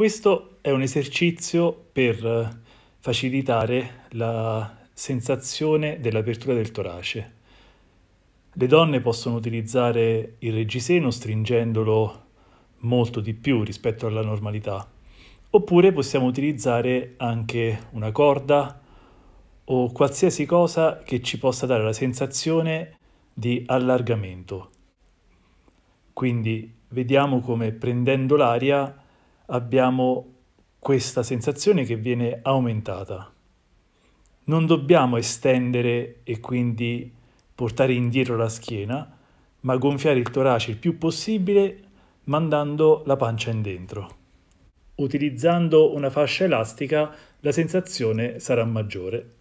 Questo è un esercizio per eh, facilitare la sensazione dell'apertura del torace. Le donne possono utilizzare il reggiseno stringendolo molto di più rispetto alla normalità, oppure possiamo utilizzare anche una corda o qualsiasi cosa che ci possa dare la sensazione di allargamento. Quindi vediamo come prendendo l'aria abbiamo questa sensazione che viene aumentata. Non dobbiamo estendere e quindi portare indietro la schiena, ma gonfiare il torace il più possibile mandando la pancia in dentro. Utilizzando una fascia elastica la sensazione sarà maggiore.